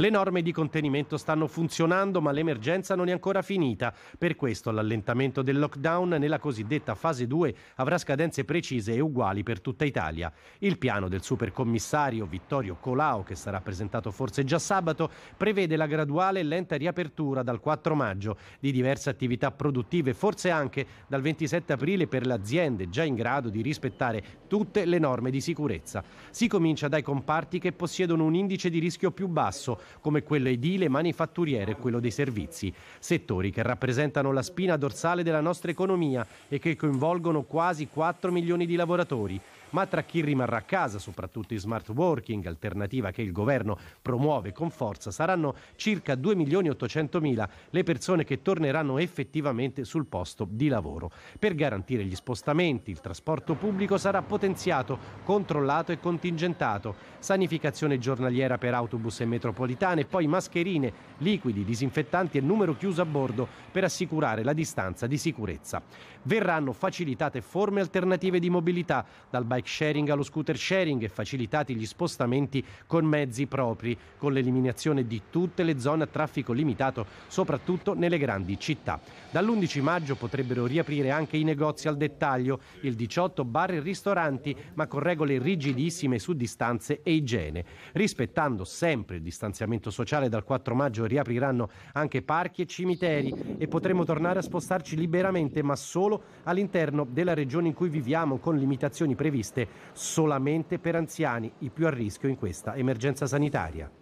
Le norme di contenimento stanno funzionando, ma l'emergenza non è ancora finita. Per questo l'allentamento del lockdown nella cosiddetta fase 2 avrà scadenze precise e uguali per tutta Italia. Il piano del supercommissario Vittorio Colau, che sarà presentato forse già sabato, prevede la graduale e lenta riapertura dal 4 maggio di diverse attività produttive, forse anche dal 27 aprile per le aziende già in grado di rispettare tutte le norme di sicurezza. Si comincia dai comparti che possiedono un indice di rischio più basso, come quello edile, manifatturiere e quello dei servizi, settori che rappresentano la spina dorsale della nostra economia e che coinvolgono quasi 4 milioni di lavoratori. Ma tra chi rimarrà a casa, soprattutto in smart working, alternativa che il governo promuove con forza, saranno circa 2 milioni e 800 mila le persone che torneranno effettivamente sul posto di lavoro. Per garantire gli spostamenti, il trasporto pubblico sarà potenziato, controllato e contingentato. Sanificazione giornaliera per autobus e metropolitana metropolitane e poi mascherine, liquidi, disinfettanti e numero chiuso a bordo per assicurare la distanza di sicurezza. Verranno facilitate forme alternative di mobilità, dal bike sharing allo scooter sharing e facilitati gli spostamenti con mezzi propri, con l'eliminazione di tutte le zone a traffico limitato, soprattutto nelle grandi città. Dall'11 maggio potrebbero riaprire anche i negozi al dettaglio, il 18 bar e ristoranti, ma con regole rigidissime su distanze e igiene, rispettando sempre il distanziamento distanziamento sociale dal 4 maggio riapriranno anche parchi e cimiteri e potremo tornare a spostarci liberamente ma solo all'interno della regione in cui viviamo con limitazioni previste solamente per anziani, i più a rischio in questa emergenza sanitaria.